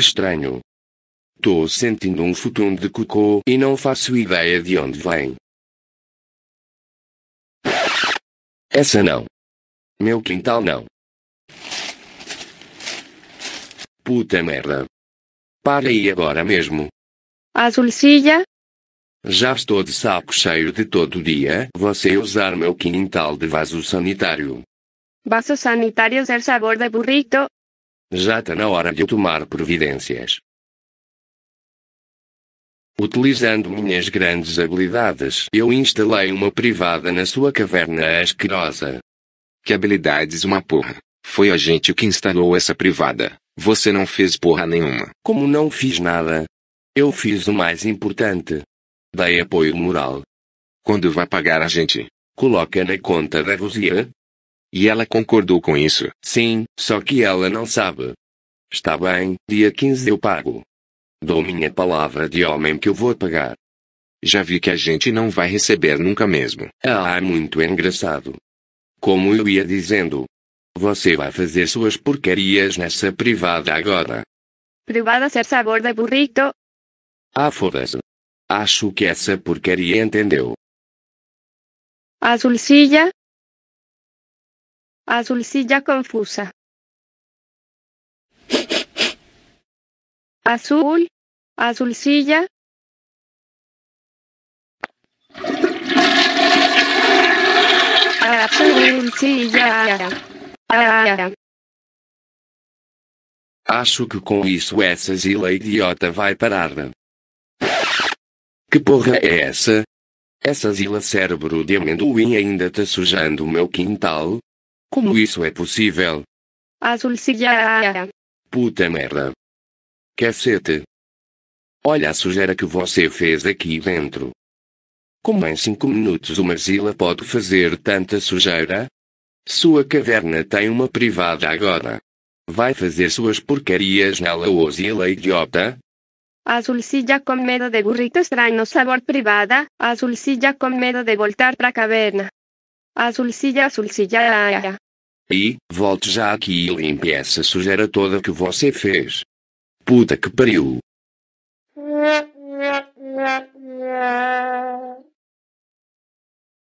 Que estranho. Tô sentindo um futum de cocô e não faço ideia de onde vem. Essa não. Meu quintal não. Puta merda. Para aí agora mesmo. Azulcilla? Já estou de saco cheio de todo dia você usar meu quintal de vaso sanitário. Vaso sanitário é sabor de burrito, já está na hora de eu tomar providências. Utilizando minhas grandes habilidades, eu instalei uma privada na sua caverna asquerosa. Que habilidades, uma porra. Foi a gente que instalou essa privada. Você não fez porra nenhuma. Como não fiz nada? Eu fiz o mais importante. Dei apoio moral. Quando vai pagar a gente? Coloca na conta da Rosia. E ela concordou com isso. Sim, só que ela não sabe. Está bem, dia 15 eu pago. Dou minha palavra de homem que eu vou pagar. Já vi que a gente não vai receber nunca mesmo. Ah, muito engraçado. Como eu ia dizendo. Você vai fazer suas porcarias nessa privada agora. Privada ser sabor de burrito? Ah, foda-se. Acho que essa porcaria entendeu. Azulcilla, Azulcilla confusa. Azul, Azulcilla, Azulcilla. Acho que com isso essa zila idiota vai parar. Que porra é essa? Essa zila cérebro de amendoim ainda tá sujando o meu quintal? Como isso é possível? Azulcilha. Puta merda. Cacete. Olha a sujeira que você fez aqui dentro. Como em cinco minutos uma zila pode fazer tanta sujeira? Sua caverna tem uma privada agora. Vai fazer suas porcarias nela ou zila idiota? Azulcilla com medo de burrito estranho sabor privada, azulcilla com medo de voltar pra caverna. Azulcilha, azulcilha. E, volte já aqui e limpe essa sujeira toda que você fez. Puta que pariu. Hum.